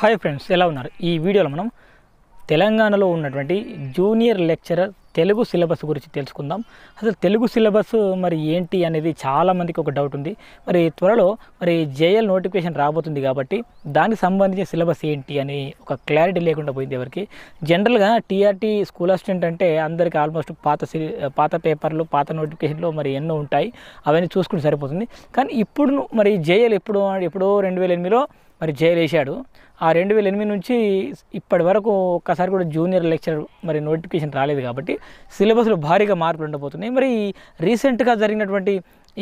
hi friends ఎలా ఉన్నారు ఈ వీడియోలో మనం తెలంగాణలో ఉన్నటువంటి జూనియర్ లెక్చరర్ తెలుగు సిలబస్ గురించి తెలుసుకుందాం అసలు తెలుగు సిలబస్ మరి ఏంటి అనేది చాలామందికి ఒక డౌట్ ఉంది మరి త్వరలో మరి జేఎల్ నోటిఫికేషన్ రాబోతుంది కాబట్టి దానికి సంబంధించిన సిలబస్ ఏంటి అని ఒక క్లారిటీ లేకుండా పోయింది ఎవరికి జనరల్గా టీఆర్టీ స్కూల్ అసిస్టెంట్ అంటే అందరికీ ఆల్మోస్ట్ పాత పాత పేపర్లు పాత నోటిఫికేషన్లు మరి ఎన్నో ఉంటాయి అవన్నీ చూసుకుంటే సరిపోతుంది కానీ ఇప్పుడు మరి జేఎల్ ఎప్పుడు ఎప్పుడో రెండు వేల ఎనిమిదిలో మరి జైలు ఆ రెండు వేల ఎనిమిది నుంచి ఇప్పటి వరకు ఒక్కసారి కూడా జూనియర్ లెక్చర్ మరి నోటిఫికేషన్ రాలేదు కాబట్టి సిలబస్లో భారీగా మార్పులు ఉండబోతున్నాయి మరి రీసెంట్గా జరిగినటువంటి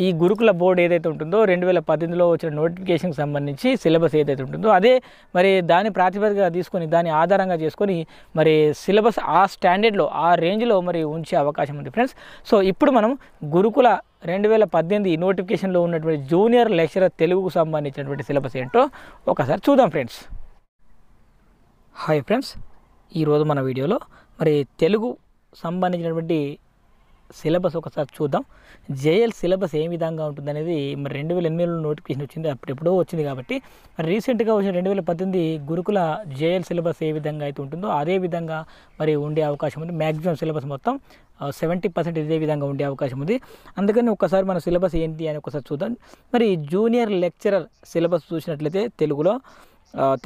ఈ గురుకుల బోర్డు ఏదైతే ఉంటుందో రెండు వేల పద్దెనిమిదిలో వచ్చిన నోటిఫికేషన్కి సంబంధించి సిలబస్ ఏదైతే ఉంటుందో అదే మరి దాని ప్రాతిపదికగా తీసుకొని దాని ఆధారంగా చేసుకొని మరి సిలబస్ ఆ స్టాండర్డ్లో ఆ రేంజ్లో మరి ఉంచే అవకాశం ఉంది ఫ్రెండ్స్ సో ఇప్పుడు మనం గురుకుల రెండు వేల పద్దెనిమిది నోటిఫికేషన్లో ఉన్నటువంటి జూనియర్ లెక్చరర్ తెలుగుకు సంబంధించినటువంటి సిలబస్ ఏంటో ఒకసారి చూద్దాం ఫ్రెండ్స్ హాయ్ ఫ్రెండ్స్ ఈరోజు మన వీడియోలో మరి తెలుగు సంబంధించినటువంటి సిలబస్ ఒకసారి చూద్దాం జేఎల్ సిలబస్ ఏ విధంగా ఉంటుంది అనేది మరి రెండు వేల ఎనిమిదిలో నోటిఫికేషన్ వచ్చింది అప్పుడెప్పుడో వచ్చింది కాబట్టి మరి రీసెంట్గా వచ్చిన రెండు వేల పద్దెనిమిది గురుకుల జేఎల్ సిలబస్ ఏ విధంగా అయితే ఉంటుందో అదే విధంగా మరి ఉండే అవకాశం ఉంది మ్యాక్సిమం సిలబస్ మొత్తం సెవెంటీ పర్సెంట్ ఇదే విధంగా ఉండే అవకాశం ఉంది అందుకని ఒకసారి మన సిలబస్ ఏంటి అని ఒకసారి చూద్దాం మరి జూనియర్ లెక్చరర్ సిలబస్ చూసినట్లయితే తెలుగులో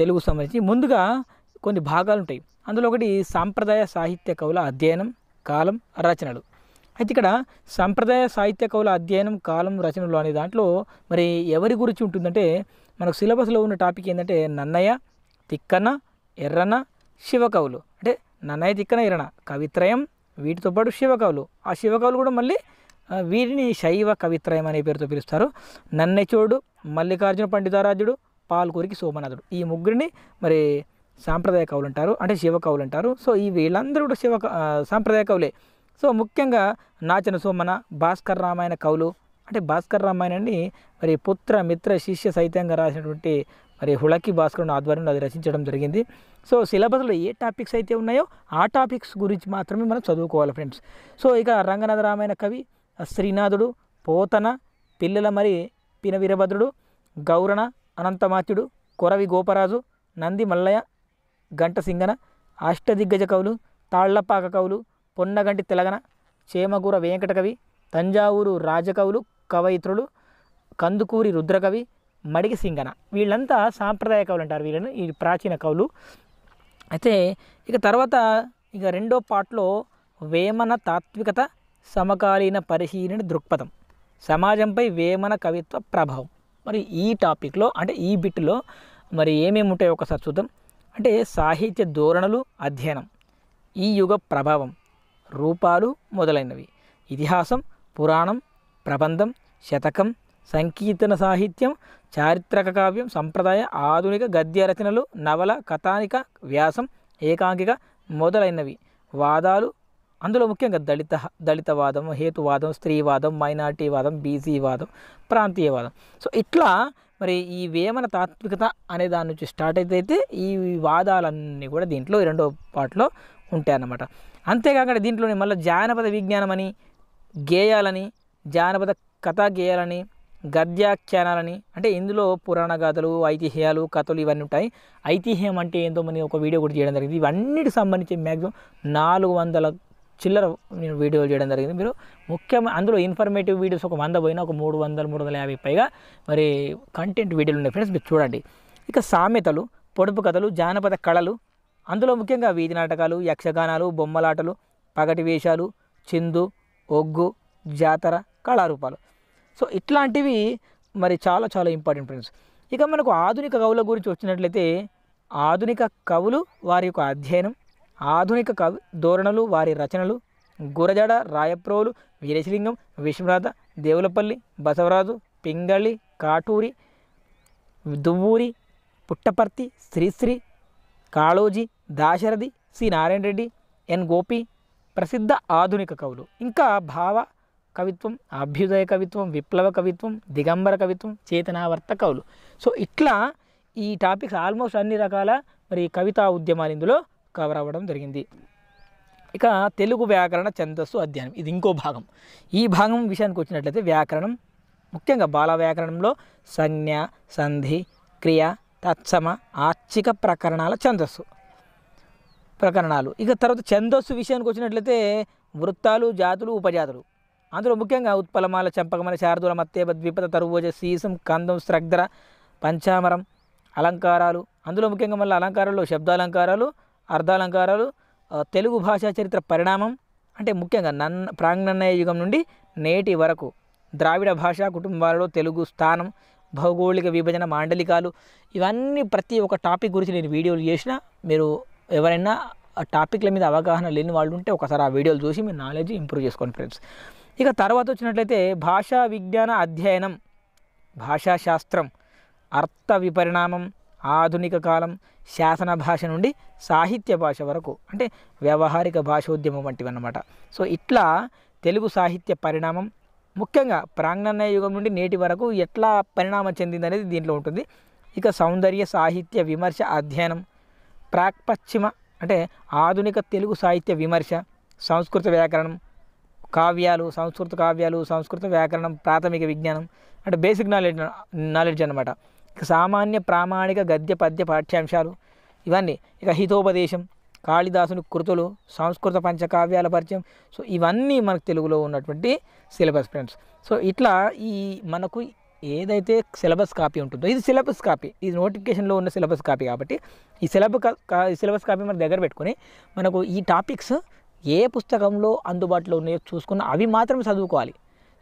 తెలుగు సంబంధించి ముందుగా కొన్ని భాగాలు ఉంటాయి అందులో ఒకటి సాంప్రదాయ సాహిత్య కవుల అధ్యయనం కాలం రచనలు అయితే ఇక్కడ సంప్రదాయ సాహిత్య కవుల అధ్యయనం కాలం రచనలు అనే దాంట్లో మరి ఎవరి గురించి ఉంటుందంటే మనకు సిలబస్లో ఉన్న టాపిక్ ఏంటంటే నన్నయ్య తిక్కన ఎర్రన శివకవులు అంటే నన్నయ్య తిక్కన ఎర్రన కవిత్రయం వీటితో పాటు శివకవులు ఆ శివకవులు కూడా మళ్ళీ వీరిని శైవ కవిత్రయం అనే పేరుతో పిలుస్తారు నన్నెచోడు మల్లికార్జున పండితారాజుడు పాల్కూరికి సోమనాథుడు ఈ ముగ్గురిని మరి సాంప్రదాయ కవులు అంటారు అంటే శివ కవులు అంటారు సో ఈ వీళ్ళందరూ కూడా శివ సాంప్రదాయ కవులే సో ముఖ్యంగా నాచన సోమన భాస్కర్ రామాయణ కవులు అంటే భాస్కర్ రామాయణాన్ని మరి పుత్ర మిత్ర శిష్య సైతంగా రాసినటువంటి మరి హుళకి భాస్కరుని ఆధ్వర్యంలో అది రచించడం జరిగింది సో సిలబస్లో ఏ టాపిక్స్ అయితే ఉన్నాయో ఆ టాపిక్స్ గురించి మాత్రమే మనం చదువుకోవాలి ఫ్రెండ్స్ సో ఇక రంగనాథ రామాయణ కవి శ్రీనాథుడు పోతన పిల్లల మరి పిన వీరభద్రుడు గౌరణ అనంతమాత్యుడు కొరవి గోపరాజు నంది మల్లయ్య గంట సింగన అష్టదిగ్గజ కవులు తాళ్లపాక కవులు పొన్నగంటి తెలగన చేమగూర వెంకటకవి తంజావూరు రాజకవులు కవయిత్రులు కందుకూరి రుద్రకవి మడిగి సింగన వీళ్ళంతా సాంప్రదాయ కవులు అంటారు వీళ్ళని ఈ ప్రాచీన కవులు అయితే ఇక తర్వాత ఇక రెండో పాటలో వేమన తాత్వికత సమకాలీన పరిశీలన దృక్పథం సమాజంపై వేమన కవిత్వ ప్రభావం మరి ఈ టాపిక్లో అంటే ఈ బిట్లో మరి ఏమేమి ఉంటాయో ఒకసారి చూద్దాం అంటే సాహిత్య ధోరణులు అధ్యయనం ఈ యుగ ప్రభావం రూపాలు మొదలైనవి ఇతిహాసం పురాణం ప్రబంధం శతకం సంకీర్తన సాహిత్యం చారిత్రక కావ్యం సంప్రదాయ ఆధునిక గద్య రచనలు నవల కథానిక వ్యాసం ఏకాంకిక మొదలైనవి వాదాలు అందులో ముఖ్యంగా దళిత దళితవాదం హేతువాదం స్త్రీవాదం మైనార్టీవాదం బీసీవాదం ప్రాంతీయవాదం సో ఇట్లా మరి ఈ వేమన తాత్వికత అనే దాని నుంచి స్టార్ట్ అయితే ఈ వాదాలన్నీ కూడా దీంట్లో రెండో పార్ట్లో ఉంటాయన్నమాట అంతేకాక దీంట్లోనే మళ్ళీ జానపద విజ్ఞానమని గేయాలని జానపద కథా గేయాలని గద్యాఖ్యానాలని అంటే ఇందులో పురాణ గాథలు ఐతిహ్యాలు కథలు ఇవన్నీ ఉంటాయి ఐతిహ్యం అంటే ఏందో మనం ఒక వీడియో కూడా చేయడం జరిగింది ఇవన్నిటి సంబంధించి మ్యాక్సిమం నాలుగు వందల చిల్లర నేను వీడియోలు చేయడం జరిగింది మీరు ముఖ్యమైన అందులో ఇన్ఫర్మేటివ్ వీడియోస్ ఒక వంద పోయినా ఒక మూడు వందలు మూడు వందల యాభై పైగా మరి కంటెంట్ వీడియోలు ఉన్నాయి ఫ్రెండ్స్ మీరు చూడండి ఇక సామెతలు పొడుపు కథలు జానపద కళలు అందులో ముఖ్యంగా వీధి నాటకాలు యక్షగానాలు బొమ్మలాటలు పగటి వేషాలు చిందు ఒగ్గు జాతర కళారూపాలు సో ఇట్లాంటివి మరి చాలా చాలా ఇంపార్టెంట్ ఫ్రెండ్స్ ఇక మనకు ఆధునిక కవుల గురించి వచ్చినట్లయితే ఆధునిక కవులు వారి యొక్క అధ్యయనం ఆధునిక కవి ధోరణులు వారి రచనలు గురజడ రాయప్రోలు వీరశలింగం విశ్వనాథ దేవులపల్లి బసవరాజు పింగళి కాటూరి దువ్వూరి పుట్టపర్తి శ్రీశ్రీ కాళోజీ దాశరథి సి నారాయణ రెడ్డి ఎన్ గోపి ప్రసిద్ధ ఆధునిక కవులు ఇంకా భావ కవిత్వం అభ్యుదయ కవిత్వం విప్లవ కవిత్వం దిగంబర కవిత్వం చేతనావర్త కవులు సో ఇట్లా ఈ టాపిక్స్ ఆల్మోస్ట్ అన్ని రకాల మరి కవితా ఉద్యమాలు ఇందులో కవర్ అవ్వడం జరిగింది ఇక తెలుగు వ్యాకరణ ఛందస్సు అధ్యయనం ఇది ఇంకో భాగం ఈ భాగం విషయానికి వచ్చినట్లయితే వ్యాకరణం ముఖ్యంగా బాల వ్యాకరణంలో సంజ్ఞ సంధి క్రియ తత్సమ ఆర్చిక ప్రకరణాల ఛందస్సు ప్రకరణాలు ఇక తర్వాత ఛందస్సు విషయానికి వచ్చినట్లయితే వృత్తాలు జాతులు ఉపజాతులు అందులో ముఖ్యంగా ఉత్పలమాల చంపకమైన శారదుల మత్తేబ ద్విపద తరువోజ సీసం కందం శ్రగ్ధర పంచామరం అలంకారాలు అందులో ముఖ్యంగా మళ్ళీ అలంకారాలు శబ్దాలంకారాలు అర్ధాలంకారాలు తెలుగు భాషా చరిత్ర పరిణామం అంటే ముఖ్యంగా నన్ ప్రాంగణయ యుగం నుండి నేటి వరకు ద్రావిడ భాషా కుటుంబాలలో తెలుగు స్థానం భౌగోళిక విభజన మాండలికాలు ఇవన్నీ ప్రతి ఒక్క టాపిక్ గురించి నేను వీడియోలు చేసిన మీరు ఎవరైనా ఆ టాపిక్ల మీద అవగాహన లేని వాళ్ళు ఉంటే ఒకసారి ఆ వీడియోలు చూసి మీ నాలెడ్జ్ ఇంప్రూవ్ చేసుకోండి ఫ్రెండ్స్ ఇక తర్వాత వచ్చినట్లయితే భాషా విజ్ఞాన అధ్యయనం భాషాశాస్త్రం అర్థ విపరిణామం ఆధునిక కాలం శాసన భాష నుండి సాహిత్య భాష వరకు అంటే వ్యవహారిక భాషోద్యమం వంటివి అన్నమాట సో ఇట్లా తెలుగు సాహిత్య పరిణామం ముఖ్యంగా ప్రాంగణ యుగం నుండి నేటి వరకు ఎట్లా పరిణామం చెందింది అనేది దీంట్లో ఉంటుంది ఇక సౌందర్య సాహిత్య విమర్శ అధ్యయనం ప్రాక్పశ్చిమ అంటే ఆధునిక తెలుగు సాహిత్య విమర్శ సంస్కృత వ్యాకరణం కావ్యాలు సంస్కృత కావ్యాలు సంస్కృత వ్యాకరణం ప్రాథమిక విజ్ఞానం అంటే బేసిక్ నాలెడ్జ్ నాలెడ్జ్ అనమాట సామాన్య ప్రామాణిక గద్య పద్య పాఠ్యాంశాలు ఇవన్నీ ఇక హితోపదేశం కాళిదాసుని కృతులు సంస్కృత పంచకావ్యాల పరిచయం సో ఇవన్నీ మనకు తెలుగులో ఉన్నటువంటి సిలబస్ ఫ్రెండ్స్ సో ఇట్లా ఈ మనకు ఏదైతే సిలబస్ కాపీ ఉంటుందో ఇది సిలబస్ కాపీ ఇది నోటిఫికేషన్లో ఉన్న సిలబస్ కాపీ కాబట్టి ఈ సిలబస్ సిలబస్ కాపీ మన దగ్గర పెట్టుకొని మనకు ఈ టాపిక్స్ ఏ పుస్తకంలో అందుబాటులో ఉన్నాయో చూసుకున్న అవి మాత్రమే చదువుకోవాలి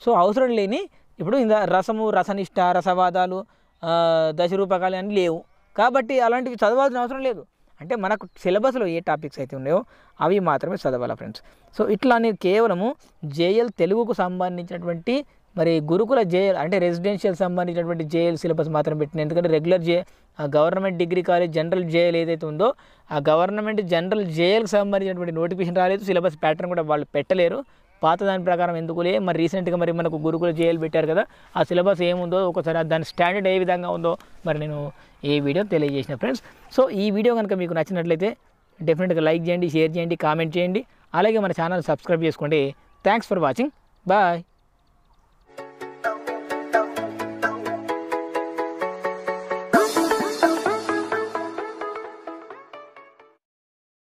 సో అవసరం లేని ఇప్పుడు ఇంత రసము రసనిష్ట రసవాదాలు దశ రూపకాలు అని లేవు కాబట్టి అలాంటివి చదవాల్సిన అవసరం లేదు అంటే మనకు సిలబస్లో ఏ టాపిక్స్ అయితే ఉన్నాయో అవి మాత్రమే చదవాలి ఫ్రెండ్స్ సో ఇట్లా నేను కేవలము జేఎల్ తెలుగుకు సంబంధించినటువంటి మరి గురుకుల జేఎల్ అంటే రెసిడెన్షియల్ సంబంధించినటువంటి జేఎల్ సిలబస్ మాత్రం పెట్టిన ఎందుకంటే regular J government degree college general JL ఏదైతే ఉందో ఆ గవర్నమెంట్ జనరల్ జేఎల్కి సంబంధించినటువంటి నోటిఫికేషన్ రాలేదు సిలబస్ ప్యాటర్న్ కూడా వాళ్ళు పెట్టలేరు పాత దాని ప్రకారం ఎందుకులే మరి రీసెంట్గా మరి మనకు గురుకుల జేఎల్ పెట్టారు కదా ఆ సిలబస్ ఏముందో ఒకసారి దాని స్టాండర్డ్ ఏ విధంగా ఉందో మరి నేను ఏ వీడియో తెలియజేసిన ఫ్రెండ్స్ సో ఈ వీడియో కనుక మీకు నచ్చినట్లయితే డెఫినెట్గా లైక్ చేయండి షేర్ చేయండి కామెంట్ చేయండి అలాగే మన ఛానల్ సబ్స్క్రైబ్ చేసుకోండి థ్యాంక్స్ ఫర్ వాచింగ్ బాయ్